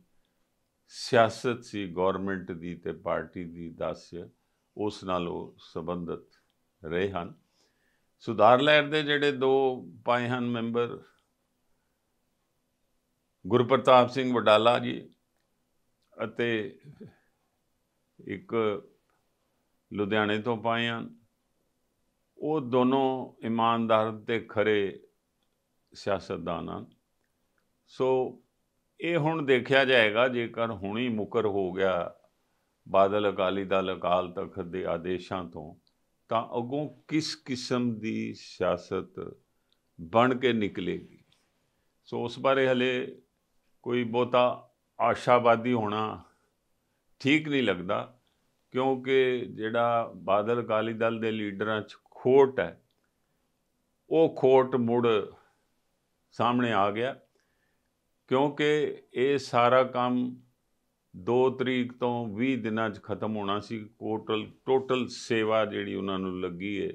S1: ਸਿਆਸਤ ਸੀ ਗਵਰਨਮੈਂਟ ਦੀ ਤੇ ਪਾਰਟੀ ਦੀ ਦਾਸੀਅ ਉਸ ਨਾਲ ਉਹ ਸੰਬੰਧਿਤ ਰਹੇ ਹਨ ਸੁਧਾਰ ਲਹਿਰ ਦੇ ਜਿਹੜੇ ਦੋ ਪਾਏ ਹਨ ਮੈਂਬਰ ਗੁਰਪ੍ਰਤਾਪ ਸਿੰਘ ਵਡਾਲਾ ਜੀ ਅਤੇ ਇੱਕ ਲੁਧਿਆਣੇ ਤੋਂ ਪਾਏ ਹਨ ਉਹ ਦੋਨੋਂ ਇਮਾਨਦਾਰ ਤੇ ਖਰੇ ਸਿਆਸਤਦਾਨ ਹਨ ਸੋ ਇਹ ਹੁਣ ਦੇਖਿਆ ਜਾਏਗਾ ਜੇਕਰ ਹੁਣੀ ਮੁਕਰ ਹੋ ਗਿਆ ਬਾਦਲ ਅਕਾਲੀ ਦਲ ਅਕਾਲ ਤਖਤ ਦੇ ਆਦੇਸ਼ਾਂ ਤੋਂ ਤਾਂ ਅਗੋਂ ਕਿਸ ਕਿਸਮ ਦੀ ਸਿਆਸਤ ਬਣ ਕੇ ਨਿਕਲੇਗੀ ਸੋ ਉਸ ਬਾਰੇ ਹਲੇ ਕੋਈ ਬਹੁਤਾ ਆਸ਼ਾਵਾਦੀ ਹੋਣਾ ਠੀਕ ਨਹੀਂ ਲੱਗਦਾ ਕਿਉਂਕਿ ਜਿਹੜਾ ਬਾਦਲ ਅਕਾਲੀ ਦਲ ਦੇ ਲੀਡਰਾਂ 'ਚ ਖੋਟ ਹੈ ਉਹ ਖੋਟ ਮੁੜ ਸਾਹਮਣੇ ਆ ਗਿਆ ਕਿਉਂਕਿ ਇਹ ਸਾਰਾ ਕੰਮ 2 ਤਰੀਕ ਤੋਂ 20 ਦਿਨਾਂ 'ਚ ਖਤਮ ਹੋਣਾ ਸੀ ਕੋਟਲ ਟੋਟਲ ਸੇਵਾ ਜਿਹੜੀ ਉਹਨਾਂ ਨੂੰ ਲੱਗੀ ਹੈ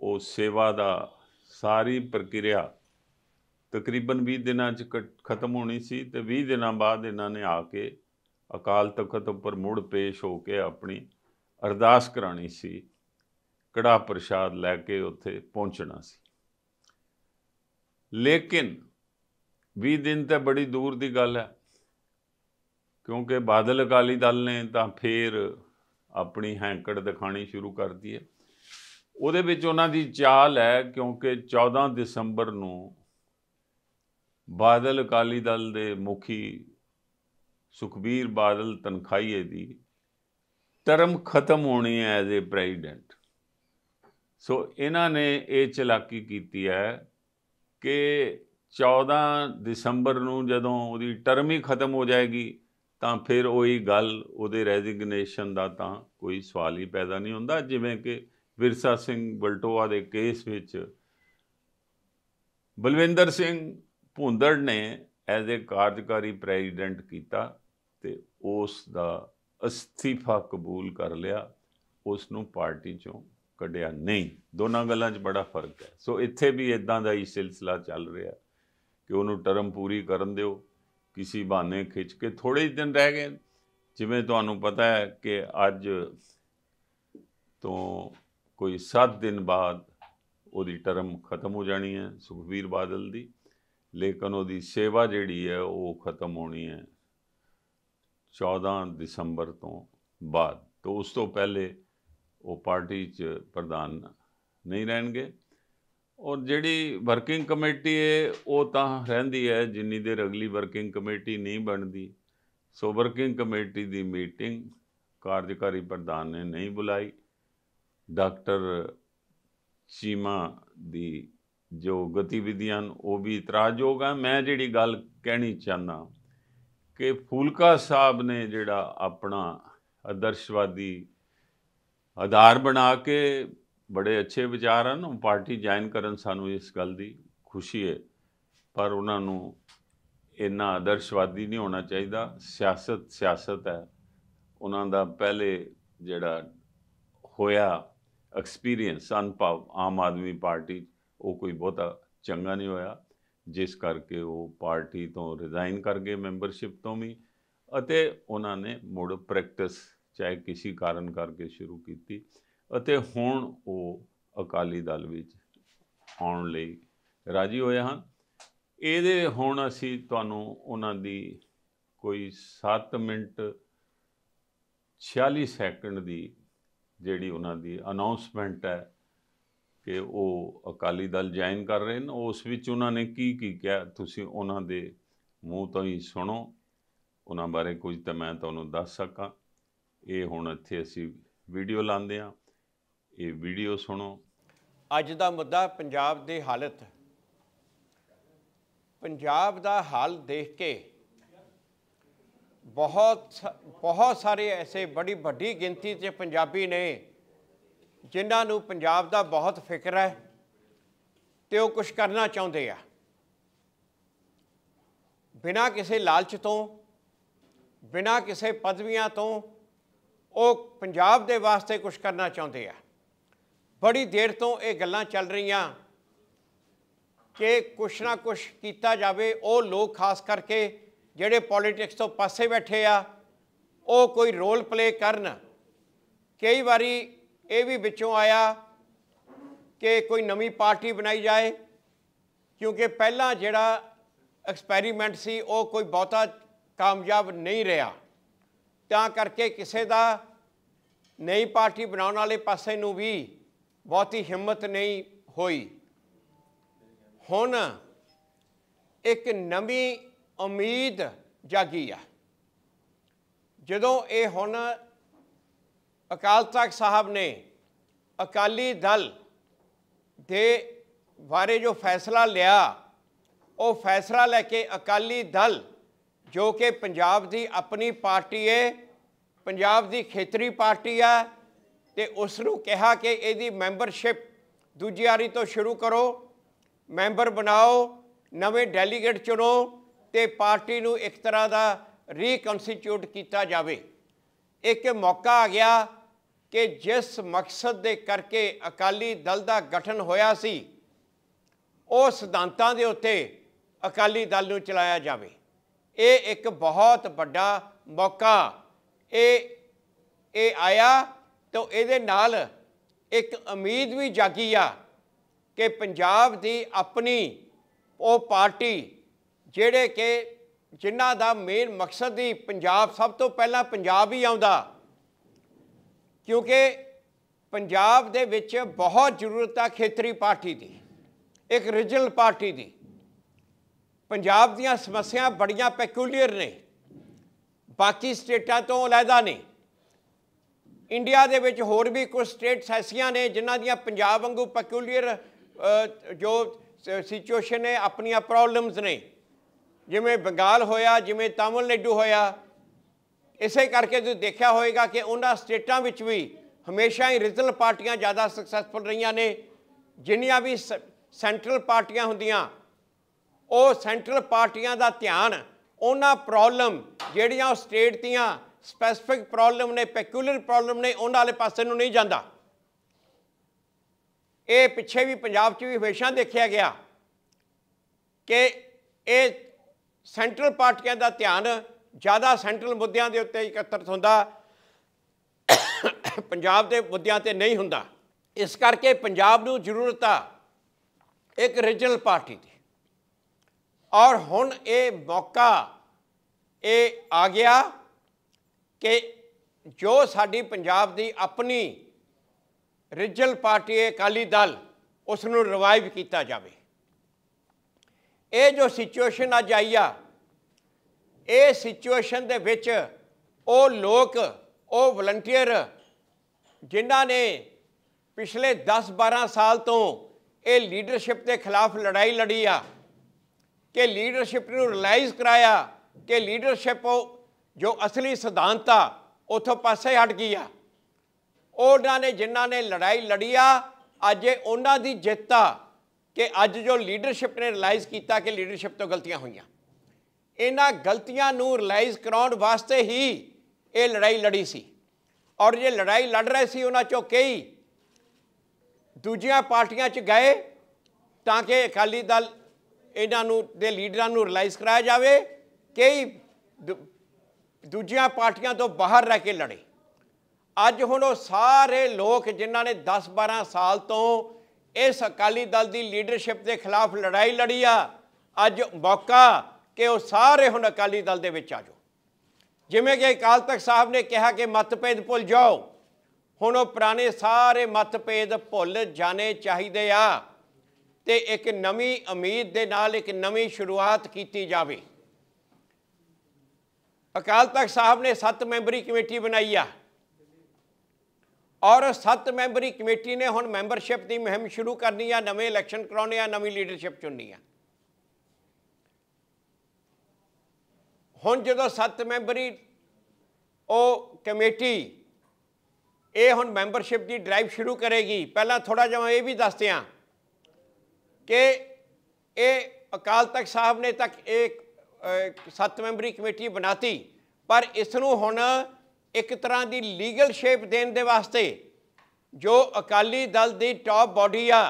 S1: ਉਹ ਸੇਵਾ ਦਾ ਸਾਰੀ ਪ੍ਰਕਿਰਿਆ ਤਕਰੀਬਨ 20 ਦਿਨਾਂ 'ਚ ਖਤਮ ਹੋਣੀ ਸੀ ਤੇ 20 ਦਿਨਾਂ ਬਾਅਦ ਇਹਨਾਂ ਨੇ ਆ ਕੇ ਅਕਾਲ ਤਖਤ ਉੱਪਰ ਮੁੜ ਪੇਸ਼ ਹੋ ਕੇ ਆਪਣੀ ਅਰਦਾਸ ਕਰਾਣੀ ਸੀ ਕੜਾ ਪ੍ਰਸ਼ਾਦ ਲੈ ਕੇ ਉੱਥੇ ਪਹੁੰਚਣਾ ਸੀ ਲੇਕਿਨ 20 ਦਿਨ ਤਾਂ ਬੜੀ ਦੂਰ ਦੀ ਗੱਲ ਹੈ ਕਿਉਂਕਿ ਬਾਦਲ ਅਕਾਲੀ ਦਲ ਨੇ ਤਾਂ ਫੇਰ ਆਪਣੀ ਹੈਂਕੜ ਦਿਖਾਣੀ ਸ਼ੁਰੂ ਕਰਦੀ ਹੈ ਉਹਦੇ ਵਿੱਚ ਉਹਨਾਂ ਦੀ ਚਾਲ ਹੈ ਕਿਉਂਕਿ 14 ਦਸੰਬਰ ਨੂੰ ਬਾਦਲ ਅਕਾਲੀ ਦਲ ਦੇ ਮੁਖੀ ਸੁਖਬੀਰ ਬਾਦਲ ਤਨਖਾਈਏ ਦੀ ਟਰਮ ਖਤਮ ਹੋਣੀ ਹੈ ਐਜ਼ ਅ ਪ੍ਰੈਜ਼ੀਡੈਂਟ ਸੋ ਇਹਨਾਂ ਨੇ ਇਹ ਚਲਾਕੀ ਕੀਤੀ ਹੈ ਕਿ 14 ਦਸੰਬਰ ਨੂੰ ਜਦੋਂ ਉਹਦੀ ਟਰਮ ਹੀ ਖਤਮ ਹੋ ਜਾਏਗੀ ਤਾਂ ਫਿਰ ਉਹੀ ਗੱਲ ਉਹਦੇ ਰੈਜ਼ਿਗਨੇਸ਼ਨ ਦਾ ਤਾਂ ਕੋਈ ਸਵਾਲ ਹੀ ਪੈਦਾ ਨਹੀਂ ਹੁੰਦਾ ਜਿਵੇਂ ਕਿ ਵਿਰਸਾ ਸਿੰਘ ਬਲਟੋਆ ਦੇ ਕੇਸ ਵਿੱਚ ਬਲਵਿੰਦਰ ਸਿੰਘ ਭੁੰਦੜ ਨੇ ਐਜ਼ ਅ ਕਾਰਜਕਾਰੀ ਪ੍ਰੈਜ਼ੀਡੈਂਟ ਕੀਤਾ ਤੇ ਉਸ ਦਾ ਅਸਤੀਫਾ ਕਬੂਲ ਕਰ ਲਿਆ ਉਸ ਨੂੰ ਪਾਰਟੀ ਚੋਂ ਕੱਢਿਆ ਨਹੀਂ ਦੋਨਾਂ ਗੱਲਾਂ 'ਚ ਬੜਾ ਫਰਕ ਹੈ ਸੋ ਇੱਥੇ ਵੀ ਇਦਾਂ ਦਾ ਹੀ ਸਿਲਸਿਲਾ ਚੱਲ ਰਿਹਾ ਹੈ ਕਿ ਉਹਨੂੰ ਟਰਮ ਪੂਰੀ ਕਰਨ ਦਿਓ ਕਿਸੇ ਬਹਾਨੇ ਖਿੱਚ ਕੇ ਥੋੜੇ ਹੀ ਦਿਨ ਰਹਿ ਗਏ ਜਿਵੇਂ ਤੁਹਾਨੂੰ ਪਤਾ ਹੈ ਕਿ ਅੱਜ ਤੋਂ ਕੋਈ 7 ਦਿਨ ਬਾਅਦ ਉਹਦੀ ਟਰਮ ਖਤਮ ਹੋ ਜਾਣੀ ਹੈ ਸੁਖਵੀਰ ਬਾਦਲ ਦੀ ਲੇਕਿਨ ਉਹਦੀ ਸੇਵਾ ਜਿਹੜੀ ਹੈ ਉਹ ਖਤਮ ਹੋਣੀ ਹੈ 14 ਦਸੰਬਰ ਤੋਂ ਬਾਅਦ ਤੋਂ ਉਸ ਤੋਂ ਪਹਿਲੇ ਉਹ ਪਾਰਟੀ 'ਚ ਪ੍ਰਧਾਨ ਨਹੀਂ ਰਹਿਣਗੇ ਔਰ ਜਿਹੜੀ ਵਰਕਿੰਗ ਕਮੇਟੀ ਹੈ ਉਹ ਤਾਂ ਰਹਿੰਦੀ ਹੈ ਜਿੰਨੀ ਦੇਰ ਅਗਲੀ ਵਰਕਿੰਗ ਕਮੇਟੀ ਨਹੀਂ ਬਣਦੀ ਸੋ ਵਰਕਿੰਗ ਕਮੇਟੀ ਦੀ ਮੀਟਿੰਗ ਕਾਰਜਕਾਰੀ ਪ੍ਰਧਾਨ ਨੇ ਨਹੀਂ ਬੁਲਾਈ ਡਾਕਟਰ ਚੀਮਾ ਦੀ ਜੋ ਗਤੀਵਿਧੀਆਂ ਉਹ ਵੀ ਇਤਰਾਜ਼ਯੋਗ ਆ ਮੈਂ ਜਿਹੜੀ ਗੱਲ ਕਹਿਣੀ ਚਾਹਨਾ ਕਿ ਫੂਲਕਾ ਸਾਹਿਬ ਨੇ ਜਿਹੜਾ ਆਪਣਾ ਆਦਰਸ਼ਵਾਦੀ ਆਧਾਰ ਬਣਾ ਕੇ ਬੜੇ ਅੱਛੇ ਵਿਚਾਰ ਹਨ ਉਹ ਪਾਰਟੀ ਜੁਆਇਨ ਕਰਨ ਸਾਨੂੰ ਇਸ ਗੱਲ ਦੀ ਖੁਸ਼ੀ ਹੈ ਪਰ ਉਹਨਾਂ ਨੂੰ ਇੰਨਾ ਆਦਰਸ਼ਵਾਦੀ ਨਹੀਂ ਹੋਣਾ ਚਾਹੀਦਾ ਸਿਆਸਤ ਸਿਆਸਤ ਹੈ ਉਹਨਾਂ ਦਾ ਪਹਿਲੇ ਜਿਹੜਾ ਹੋਇਆ ਐਕਸਪੀਰੀਅੰਸ ਅਨਪਾਵ ਆਮ ਆਦਮੀ ਪਾਰਟੀ ਉਹ ਕੋਈ ਬਹੁਤਾ ਚੰਗਾ ਨਹੀਂ ਹੋਇਆ ਜਿਸ ਕਰਕੇ ਉਹ ਪਾਰਟੀ ਤੋਂ ਰਿਜ਼ਾਈਨ ਕਰ ਗਏ ਮੈਂਬਰਸ਼ਿਪ ਤੋਂ ਵੀ ਅਤੇ ਉਹਨਾਂ ਨੇ ਮੁੜ ਪ੍ਰੈਕਟਿਸ ਚਾਹੇ ਕਿਸੇ ਕਾਰਨ ਕਰਕੇ ਸ਼ੁਰੂ ਕੀਤੀ ਅਤੇ ਹੁਣ ਉਹ ਅਕਾਲੀ ਦਲ ਵਿੱਚ ਆਉਣ ਲਈ ਰਾਜੀ ਹੋਏ ਹਨ ਇਹਦੇ ਹੁਣ ਅਸੀਂ ਤੁਹਾਨੂੰ ਉਹਨਾਂ ਦੀ ਕੋਈ 7 ਮਿੰਟ 46 ਸੈਕਿੰਡ ਦੀ ਜਿਹੜੀ ਉਹਨਾਂ ਦੀ ਅਨਾਉਂਸਮੈਂਟ ਹੈ ਕਿ ਉਹ ਅਕਾਲੀ ਦਲ ਜੁਆਇਨ ਕਰ ਰਹੇ ਨੇ ਉਸ ਵਿੱਚ ਉਹਨਾਂ ਨੇ ਕੀ ਕੀ ਕਿਹਾ ਤੁਸੀਂ ਉਹਨਾਂ ਦੇ ਮੂੰਹ ਤੋਂ ਹੀ ਸੁਣੋ ਉਹਨਾਂ ਬਾਰੇ ਕੁਝ ਤਾਂ ਮੈਂ ਤੁਹਾਨੂੰ ਦੱਸ ਸਕਾਂ ਇਹ ਹੁਣ ਇੱਥੇ ਅਸੀਂ ਵੀਡੀਓ ਲਾਉਂਦੇ ਆਂ ਇਹ ਵੀਡੀਓ ਸੁਣੋ
S2: ਅੱਜ ਦਾ ਮੁੱਦਾ ਪੰਜਾਬ ਦੀ ਹਾਲਤ ਪੰਜਾਬ ਦਾ ਹਾਲ ਦੇਖ ਕੇ ਬਹੁਤ ਬਹੁਤ ਸਾਰੇ ਐਸੇ ਬੜੀ ਵੱਡੀ ਗਿਣਤੀ 'ਚ ਪੰਜਾਬੀ ਨੇ ਜਿਨ੍ਹਾਂ ਨੂੰ ਪੰਜਾਬ ਦਾ ਬਹੁਤ ਫਿਕਰ ਹੈ ਤੇ ਉਹ ਕੁਝ ਕਰਨਾ ਚਾਹੁੰਦੇ ਆ ਬਿਨਾਂ ਕਿਸੇ ਲਾਲਚ ਤੋਂ ਬਿਨਾਂ ਕਿਸੇ ਪਦਵੀਆਂ ਤੋਂ ਉਹ ਪੰਜਾਬ ਦੇ ਵਾਸਤੇ ਕੁਝ ਕਰਨਾ ਚਾਹੁੰਦੇ ਆ ਬੜੀ ਦੇਰ ਤੋਂ ਇਹ ਗੱਲਾਂ ਚੱਲ ਰਹੀਆਂ ਕਿ ਕੁਛ ਨਾ ਕੁਛ ਕੀਤਾ ਜਾਵੇ ਉਹ ਲੋਕ ਖਾਸ ਕਰਕੇ ਜਿਹੜੇ ਪੋਲਿਟਿਕਸ ਤੋਂ ਪਾਸੇ ਬੈਠੇ ਆ ਉਹ ਕੋਈ ਰੋਲ ਪਲੇ ਕਰਨ ਕਈ ਵਾਰੀ ਇਹ ਵੀ ਵਿੱਚੋਂ ਆਇਆ ਕਿ ਕੋਈ ਨਵੀਂ ਪਾਰਟੀ ਬਣਾਈ ਜਾਏ ਕਿਉਂਕਿ ਪਹਿਲਾਂ ਜਿਹੜਾ ਐਕਸਪੈਰੀਮੈਂਟ ਸੀ ਉਹ ਕੋਈ ਬਹੁਤਾ ਕਾਮਯਾਬ ਨਹੀਂ ਰਿਹਾ ਤਾਂ ਕਰਕੇ ਕਿਸੇ ਦਾ ਨਈ ਪਾਰਟੀ ਬਣਾਉਣ ਵਾਲੇ ਪਾਸੇ ਨੂੰ ਵੀ ਬਹੁਤੀ ਹਿੰਮਤ ਨਹੀਂ ਹੋਈ ਹੁਣ ਇੱਕ ਨਵੀਂ ਉਮੀਦ ਜਾਗੀ ਆ ਜਦੋਂ ਇਹ ਹੁਣ ਅਕਾਲ ਤਖਤ ਸਾਹਿਬ ਨੇ ਅਕਾਲੀ ਦਲ ਦੇ ਬਾਰੇ ਜੋ ਫੈਸਲਾ ਲਿਆ ਉਹ ਫੈਸਲਾ ਲੈ ਕੇ ਅਕਾਲੀ ਦਲ ਜੋ ਕਿ ਪੰਜਾਬ ਦੀ ਆਪਣੀ ਪਾਰਟੀ ਏ ਪੰਜਾਬ ਦੀ ਖੇਤਰੀ ਪਾਰਟੀ ਆ ਤੇ ਉਸ ਨੂੰ ਕਿਹਾ ਕਿ ਇਹਦੀ ਮੈਂਬਰਸ਼ਿਪ ਦੂਜੀ ਵਾਰੀ ਤੋਂ ਸ਼ੁਰੂ ਕਰੋ ਮੈਂਬਰ ਬਣਾਓ ਨਵੇਂ ਡੈਲੀਗੇਟ ਚੁਣੋ ਤੇ ਪਾਰਟੀ ਨੂੰ ਇੱਕ ਤਰ੍ਹਾਂ ਦਾ ਰੀਕਨਸਟੀਟਿਊਟ ਕੀਤਾ ਜਾਵੇ ਇੱਕ ਮੌਕਾ ਆ ਗਿਆ ਕਿ ਜਿਸ ਮਕਸਦ ਦੇ ਕਰਕੇ ਅਕਾਲੀ ਦਲ ਦਾ ਗਠਨ ਹੋਇਆ ਸੀ ਉਹ ਸਿਧਾਂਤਾਂ ਦੇ ਉੱਤੇ ਅਕਾਲੀ ਦਲ ਨੂੰ ਚਲਾਇਆ ਜਾਵੇ ਇਹ ਇੱਕ ਬਹੁਤ ਵੱਡਾ ਮੌਕਾ ਇਹ ਇਹ ਆਇਆ ਤਾਂ ਇਹਦੇ ਨਾਲ ਇੱਕ ਉਮੀਦ ਵੀ ਜਾਗੀ ਆ ਕਿ ਪੰਜਾਬ ਦੀ ਆਪਣੀ ਉਹ ਪਾਰਟੀ ਜਿਹੜੇ ਕਿ ਜਿਨ੍ਹਾਂ ਦਾ ਮੇਨ ਮਕਸਦ ਹੀ ਪੰਜਾਬ ਸਭ ਤੋਂ ਪਹਿਲਾਂ ਪੰਜਾਬ ਹੀ ਆਉਂਦਾ ਕਿਉਂਕਿ ਪੰਜਾਬ ਦੇ ਵਿੱਚ ਬਹੁਤ ਜ਼ਰੂਰਤ ਆ ਖੇਤਰੀ ਪਾਰਟੀ ਦੀ ਇੱਕ ਰੀਜਨਲ ਪਾਰਟੀ ਦੀ ਪੰਜਾਬ ਦੀਆਂ ਸਮੱਸਿਆਵਾਂ ਬੜੀਆਂ ਪੈਕੂਲੀਅਰ ਨੇ ਬਾਕੀ ਸਟੇਟਾਂ ਤੋਂ ਅਲੱਗ ਨਹੀਂ ਇੰਡੀਆ ਦੇ ਵਿੱਚ ਹੋਰ ਵੀ ਕੁਝ ਸਟੇਟਸ ਐਸੀਆਂ ਨੇ ਜਿਨ੍ਹਾਂ ਦੀਆਂ ਪੰਜਾਬ ਵਾਂਗੂ ਪੈਕੂਲੀਅਰ ਜੋ ਸਿਚੁਏਸ਼ਨ ਹੈ ਆਪਣੀਆਂ ਪ੍ਰੋਬਲਮਸ ਨੇ ਜਿਵੇਂ ਬੰਗਾਲ ਹੋਇਆ ਜਿਵੇਂ ਤਾਮਿਲਨਾਡੂ ਹੋਇਆ ਇਸੇ ਕਰਕੇ ਤੁਸੀਂ ਦੇਖਿਆ ਹੋਵੇਗਾ ਕਿ ਉਹਨਾਂ ਸਟੇਟਾਂ ਵਿੱਚ ਵੀ ਹਮੇਸ਼ਾ ਹੀ ਰੀਜਨਲ ਪਾਰਟੀਆਂ ਜ਼ਿਆਦਾ ਸਕਸੈਸਫੁਲ ਰਹੀਆਂ ਨੇ ਜਿੰਨੀਆਂ ਵੀ ਸੈਂਟਰਲ ਪਾਰਟੀਆਂ ਹੁੰਦੀਆਂ ਉਹ ਸੈਂਟਰਲ ਪਾਰਟੀਆਂ ਦਾ ਧਿਆਨ ਉਹਨਾਂ ਪ੍ਰੋਬਲਮ ਜਿਹੜੀਆਂ ਉਹ ਸਟੇਟ ਦੀਆਂ ਸਪੈਸਿਫਿਕ ਪ੍ਰੋਬਲਮ ਨੇ ਪੈਕੂਲਰ ਪ੍ਰੋਬਲਮ ਨੇ ਉਹਨਾਂ ਵਾਲੇ ਪਾਸੇ ਨੂੰ ਨਹੀਂ ਜਾਂਦਾ ਇਹ ਪਿੱਛੇ ਵੀ ਪੰਜਾਬ 'ਚ ਵੀ ਹਮੇਸ਼ਾ ਦੇਖਿਆ ਗਿਆ ਕਿ ਇਹ ਸੈਂਟਰਲ ਪਾਰਟੀਆਂ ਦਾ ਧਿਆਨ ਜ਼ਿਆਦਾ ਸੈਂਟਰਲ ਮੁੱਦਿਆਂ ਦੇ ਉੱਤੇ ਇਕੱਤਰਤ ਹੁੰਦਾ ਪੰਜਾਬ ਦੇ ਮੁੱਦਿਆਂ ਤੇ ਨਹੀਂ ਹੁੰਦਾ ਇਸ ਕਰਕੇ ਪੰਜਾਬ ਨੂੰ ਜ਼ਰੂਰਤ ਆ ਇੱਕ ਰੀਜਨਲ ਪਾਰਟੀ ਦੀ ਔਰ ਹੁਣ ਇਹ ਮੌਕਾ ਇਹ ਆ ਗਿਆ ਕਿ ਜੋ ਸਾਡੀ ਪੰਜਾਬ ਦੀ ਆਪਣੀ ਰਿਜਲ ਪਾਰਟੀ ਅਕਾਲੀ ਦਲ ਉਸ ਨੂੰ ਰਿਵਾਈਵ ਕੀਤਾ ਜਾਵੇ ਇਹ ਜੋ ਸਿਚੁਏਸ਼ਨ ਅੱਜ ਆਈ ਆ ਇਹ ਸਿਚੁਏਸ਼ਨ ਦੇ ਵਿੱਚ ਉਹ ਲੋਕ ਉਹ ਵਲੰਟੀਅਰ ਜਿਨ੍ਹਾਂ ਨੇ ਪਿਛਲੇ 10-12 ਸਾਲ ਤੋਂ ਇਹ ਲੀਡਰਸ਼ਿਪ ਦੇ ਖਿਲਾਫ ਲੜਾਈ ਲੜੀ ਆ ਕਿ ਲੀਡਰਸ਼ਿਪ ਨੂੰ ਰਿਲਾਈਜ਼ ਕਰਾਇਆ ਕਿ ਲੀਡਰਸ਼ਿਪ ਉਹ ਜੋ ਅਸਲੀ ਸਿਧਾਂਤ ਆ ਉਥੋਂ ਪਾਸੇ ਹਟ ਗਈ ਆ ਉਹਨਾਂ ਨੇ ਜਿਨ੍ਹਾਂ ਨੇ ਲੜਾਈ ਲੜੀ ਆ ਅੱਜ ਇਹ ਉਹਨਾਂ ਦੀ ਜਿੱਤ ਆ ਕਿ ਅੱਜ ਜੋ ਲੀਡਰਸ਼ਿਪ ਨੇ ਰਿਅਲਾਈਜ਼ ਕੀਤਾ ਕਿ ਲੀਡਰਸ਼ਿਪ ਤੋਂ ਗਲਤੀਆਂ ਹੋਈਆਂ ਇਹਨਾਂ ਗਲਤੀਆਂ ਨੂੰ ਰਿਅਲਾਈਜ਼ ਕਰਾਉਣ ਵਾਸਤੇ ਹੀ ਇਹ ਲੜਾਈ ਲੜੀ ਸੀ ਔਰ ਜੇ ਲੜਾਈ ਲੜ ਰਹੇ ਸੀ ਉਹਨਾਂ ਚੋਂ ਕਈ ਦੂਜੀਆਂ ਪਾਰਟੀਆਂ 'ਚ ਗਏ ਤਾਂ ਕਿ ਅਕਾਲੀ ਦਲ ਇਹਨਾਂ ਨੂੰ ਦੇ ਲੀਡਰਾਂ ਨੂੰ ਰਿਅਲਾਈਜ਼ ਕਰਾਇਆ ਜਾਵੇ ਕਈ ਦੂਜੀਆਂ ਪਾਰਟੀਆਂ ਤੋਂ ਬਾਹਰ ਰਹਿ ਕੇ ਲੜੇ ਅੱਜ ਹੁਣ ਉਹ ਸਾਰੇ ਲੋਕ ਜਿਨ੍ਹਾਂ ਨੇ 10-12 ਸਾਲ ਤੋਂ ਇਸ ਅਕਾਲੀ ਦਲ ਦੀ ਲੀਡਰਸ਼ਿਪ ਦੇ ਖਿਲਾਫ ਲੜਾਈ ਲੜੀ ਆ ਅੱਜ ਮੌਕਾ ਕਿ ਉਹ ਸਾਰੇ ਹੁਣ ਅਕਾਲੀ ਦਲ ਦੇ ਵਿੱਚ ਆ ਜਾਓ ਜਿਵੇਂ ਕਿ ਅਕਾਲ ਤਖਤ ਸਾਹਿਬ ਨੇ ਕਿਹਾ ਕਿ ਮਤਭੇਦ ਭੁੱਲ ਜਾਓ ਹੁਣ ਉਹ ਪੁਰਾਣੇ ਸਾਰੇ ਮਤਭੇਦ ਭੁੱਲ ਜਾਣੇ ਚਾਹੀਦੇ ਆ ਤੇ ਇੱਕ ਨਵੀਂ ਉਮੀਦ ਦੇ ਨਾਲ ਇੱਕ ਨਵੀਂ ਸ਼ੁਰੂਆਤ ਕੀਤੀ ਜਾਵੇ ਅਕਾਲ ਤਖਤ ਸਾਹਿਬ ਨੇ 7 ਮੈਂਬਰੀ ਕਮੇਟੀ ਬਣਾਈ ਆ ਔਰ 7 ਮੈਂਬਰੀ ਕਮੇਟੀ ਨੇ ਹੁਣ ਮੈਂਬਰਸ਼ਿਪ ਦੀ ਮੁਹਿੰਮ ਸ਼ੁਰੂ ਕਰਨੀ ਆ ਨਵੇਂ ਇਲੈਕਸ਼ਨ ਕਰਾਉਣੇ ਆ ਨਵੀਂ ਲੀਡਰਸ਼ਿਪ ਚੁਣਨੀ ਆ ਹੁਣ ਜਦੋਂ 7 ਮੈਂਬਰੀ ਉਹ ਕਮੇਟੀ ਇਹ ਹੁਣ ਮੈਂਬਰਸ਼ਿਪ ਦੀ ਡਰਾਈਵ ਸ਼ੁਰੂ ਕਰੇਗੀ ਪਹਿਲਾਂ ਥੋੜਾ ਜਿਹਾ ਇਹ ਵੀ ਦੱਸਦੇ ਆ ਕਿ ਇਹ ਅਕਾਲ ਤਖਤ ਸਾਹਿਬ ਨੇ ਤੱਕ ਇੱਕ ਸੱਤ ਮੈਂਬਰੀ ਕਮੇਟੀ ਬਣਾਤੀ ਪਰ ਇਸ ਨੂੰ ਹੁਣ ਇੱਕ ਤਰ੍ਹਾਂ ਦੀ ਲੀਗਲ ਸ਼ੇਪ ਦੇਣ ਦੇ ਵਾਸਤੇ ਜੋ ਅਕਾਲੀ ਦਲ ਦੀ ਟਾਪ ਬਾਡੀ ਆ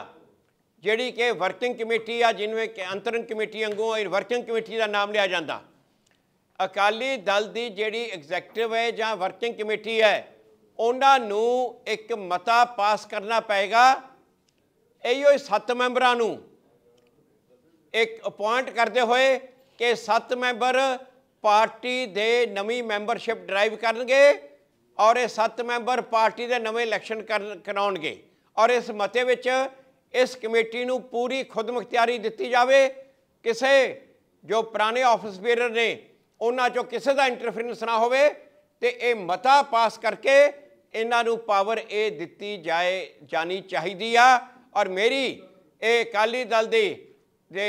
S2: ਜਿਹੜੀ ਕਿ ਵਰਕਿੰਗ ਕਮੇਟੀ ਆ ਜਿਨਵੇਂ ਕਿ ਅੰਤਰਨ ਕਮੇਟੀ ਵਾਂਗੂ ਇਹ ਵਰਕਿੰਗ ਕਮੇਟੀ ਦਾ ਨਾਮ ਲਿਆ ਜਾਂਦਾ ਅਕਾਲੀ ਦਲ ਦੀ ਜਿਹੜੀ ਐਗਜ਼ੈਕਟਿਵ ਹੈ ਜਾਂ ਵਰਕਿੰਗ ਕਮੇਟੀ ਹੈ ਉਹਨਾਂ ਨੂੰ ਇੱਕ ਮਤਾ ਪਾਸ ਕਰਨਾ ਪਏਗਾ ਇਹੋ ਸੱਤ ਮੈਂਬਰਾਂ ਨੂੰ ਇੱਕ ਅਪਾਇੰਟ ਕਰਦੇ ਹੋਏ ਕਿ 7 ਮੈਂਬਰ ਪਾਰਟੀ ਦੇ ਨਵੀਂ ਮੈਂਬਰਸ਼ਿਪ ਡਰਾਈਵ ਕਰਨਗੇ ਔਰ ਇਹ 7 ਮੈਂਬਰ ਪਾਰਟੀ ਦੇ ਨਵੇਂ ਇਲੈਕਸ਼ਨ ਕਰਾਉਣਗੇ ਔਰ ਇਸ ਮਤੇ ਵਿੱਚ ਇਸ ਕਮੇਟੀ ਨੂੰ ਪੂਰੀ ਖੁਦਮੁਖਤਿਆਰੀ ਦਿੱਤੀ ਜਾਵੇ ਕਿਸੇ ਜੋ ਪੁਰਾਣੇ ਆਫਿਸ ਬੇਰਰ ਨੇ ਉਹਨਾਂ ਚੋਂ ਕਿਸੇ ਦਾ ਇੰਟਰਫੀਰੈਂਸ ਨਾ ਹੋਵੇ ਤੇ ਇਹ ਮਤਾ ਪਾਸ ਕਰਕੇ ਇਹਨਾਂ ਨੂੰ ਪਾਵਰ ਇਹ ਦਿੱਤੀ ਜਾਏ ਜਾਣੀ ਚਾਹੀਦੀ ਆ ਔਰ ਮੇਰੀ ਇਹ ਕਾਲੀ ਦਲ ਦੀ ਦੇ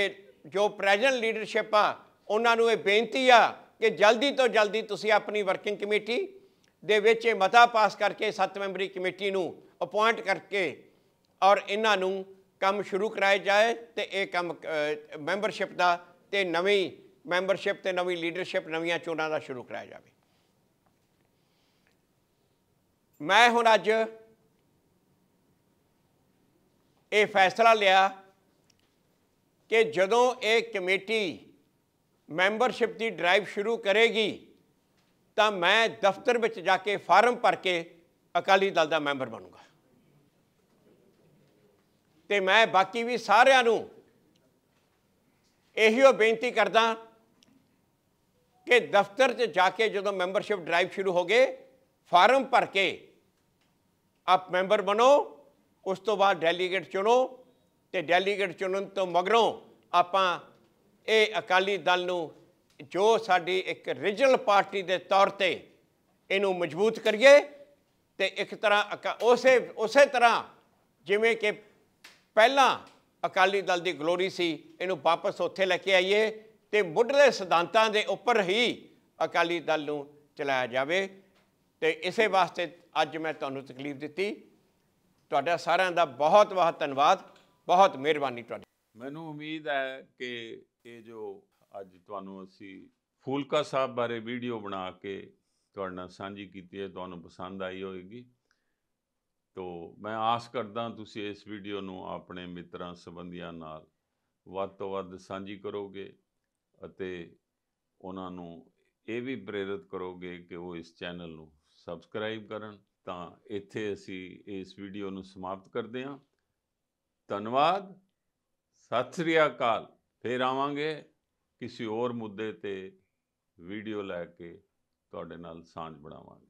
S2: ਜੋ ਪ੍ਰੈਜ਼ੈਂਟ ਲੀਡਰਸ਼ਿਪ ਆ ਉਹਨਾਂ ਨੂੰ ਇਹ ਬੇਨਤੀ ਆ ਕਿ ਜਲਦੀ ਤੋਂ ਜਲਦੀ ਤੁਸੀਂ ਆਪਣੀ ਵਰਕਿੰਗ ਕਮੇਟੀ ਦੇ ਵਿੱਚ ਇਹ ਮਤਾ ਪਾਸ ਕਰਕੇ ਸੱਤ ਮੈਂਬਰੀ ਕਮੇਟੀ ਨੂੰ ਅਪਾਇੰਟ ਕਰਕੇ ਔਰ ਇਹਨਾਂ ਨੂੰ ਕੰਮ ਸ਼ੁਰੂ ਕਰਾਇਆ ਜਾਏ ਤੇ ਇਹ ਕੰਮ ਮੈਂਬਰਸ਼ਿਪ ਦਾ ਤੇ ਨਵੀਂ ਮੈਂਬਰਸ਼ਿਪ ਤੇ ਨਵੀਂ ਲੀਡਰਸ਼ਿਪ ਨਵੀਆਂ ਚੋਣਾਂ ਦਾ ਸ਼ੁਰੂ ਕਰਾਇਆ ਜਾਵੇ ਮੈਂ ਹੁਣ ਅੱਜ ਇਹ ਫੈਸਲਾ ਲਿਆ ਕਿ ਜਦੋਂ ਇਹ ਕਮੇਟੀ ਮੈਂਬਰਸ਼ਿਪ ਦੀ ਡਰਾਈਵ ਸ਼ੁਰੂ ਕਰੇਗੀ ਤਾਂ ਮੈਂ ਦਫ਼ਤਰ ਵਿੱਚ ਜਾ ਕੇ ਫਾਰਮ ਭਰ ਕੇ ਅਕਾਲੀ ਦਲ ਦਾ ਮੈਂਬਰ ਬਣੂੰਗਾ ਤੇ ਮੈਂ ਬਾਕੀ ਵੀ ਸਾਰਿਆਂ ਨੂੰ ਇਹੀ ਉਹ ਬੇਨਤੀ ਕਰਦਾ ਕਿ ਦਫ਼ਤਰ 'ਚ ਜਾ ਕੇ ਜਦੋਂ ਮੈਂਬਰਸ਼ਿਪ ਡਰਾਈਵ ਸ਼ੁਰੂ ਹੋ ਗਏ ਫਾਰਮ ਭਰ ਕੇ ਆਪ ਮੈਂਬਰ ਬਣੋ ਉਸ ਤੋਂ ਬਾਅਦ ਡੈਲੀਗੇਟ ਚੁਣੋ ਤੇ ਡੈਲੀਗੇਟ ਚੁਣਨ ਤੋਂ ਮਗਰੋਂ ਆਪਾਂ ਇਹ ਅਕਾਲੀ ਦਲ ਨੂੰ ਜੋ ਸਾਡੀ ਇੱਕ ਰੀਜਨਲ ਪਾਰਟੀ ਦੇ ਤੌਰ ਤੇ ਇਹਨੂੰ ਮਜ਼ਬੂਤ ਕਰੀਏ ਤੇ ਇੱਕ ਤਰ੍ਹਾਂ ਉਸੇ ਉਸੇ ਤਰ੍ਹਾਂ ਜਿਵੇਂ ਕਿ ਪਹਿਲਾਂ ਅਕਾਲੀ ਦਲ ਦੀ ਗਲੋਰੀ ਸੀ ਇਹਨੂੰ ਵਾਪਸ ਉੱਥੇ ਲੈ ਕੇ ਆਈਏ ਤੇ ਮੁੱਢਲੇ ਸਿਧਾਂਤਾਂ ਦੇ ਉੱਪਰ ਹੀ ਅਕਾਲੀ ਦਲ ਨੂੰ ਚਲਾਇਆ ਜਾਵੇ ਤੇ ਇਸੇ ਵਾਸਤੇ ਅੱਜ ਮੈਂ ਤੁਹਾਨੂੰ ਤਕਲੀਫ ਦਿੱਤੀ ਤੁਹਾਡਾ ਸਾਰਿਆਂ ਦਾ ਬਹੁਤ ਬਹੁਤ ਧੰਨਵਾਦ ਬਹੁਤ ਮਿਹਰਬਾਨੀ ਤੁਹਾਡੀ ਮੈਨੂੰ
S1: ਉਮੀਦ ਹੈ ਕਿ ਇਹ ਜੋ ਅੱਜ ਤੁਹਾਨੂੰ ਅਸੀਂ ਫੂਲਕਾ ਸਾਹਿਬ ਬਾਰੇ ਵੀਡੀਓ ਬਣਾ ਕੇ ਤੁਹਾਡੇ ਨਾਲ ਸਾਂਝੀ ਕੀਤੀ ਹੈ ਤੁਹਾਨੂੰ ਪਸੰਦ ਆਈ ਹੋਵੇਗੀ ਤੋ ਮੈਂ ਆਸ ਕਰਦਾ ਤੁਸੀਂ ਇਸ ਵੀਡੀਓ ਨੂੰ ਆਪਣੇ ਮਿੱਤਰਾਂ ਸਬੰਧੀਆਂ ਨਾਲ ਵੱਧ ਤੋਂ ਵੱਧ ਸਾਂਝੀ ਕਰੋਗੇ ਅਤੇ ਉਹਨਾਂ ਨੂੰ ਇਹ ਵੀ ਪ੍ਰੇਰਿਤ ਕਰੋਗੇ ਕਿ ਉਹ ਇਸ ਚੈਨਲ ਨੂੰ ਸਬਸਕ੍ਰਾਈਬ ਕਰਨ ਤਾਂ ਇੱਥੇ ਅਸੀਂ ਇਸ ਵੀਡੀਓ ਨੂੰ ਸਮਾਪਤ ਕਰਦੇ ਹਾਂ ਧੰਨਵਾਦ ਸਤਿ ਸ੍ਰੀ ਅਕਾਲ ਫੇਰ ਆਵਾਂਗੇ ਕਿਸੇ ਹੋਰ ਮੁੱਦੇ ਤੇ ਵੀਡੀਓ ਲੈ ਕੇ ਤੁਹਾਡੇ ਨਾਲ ਸਾਂਝ ਬਣਾਵਾਂਗੇ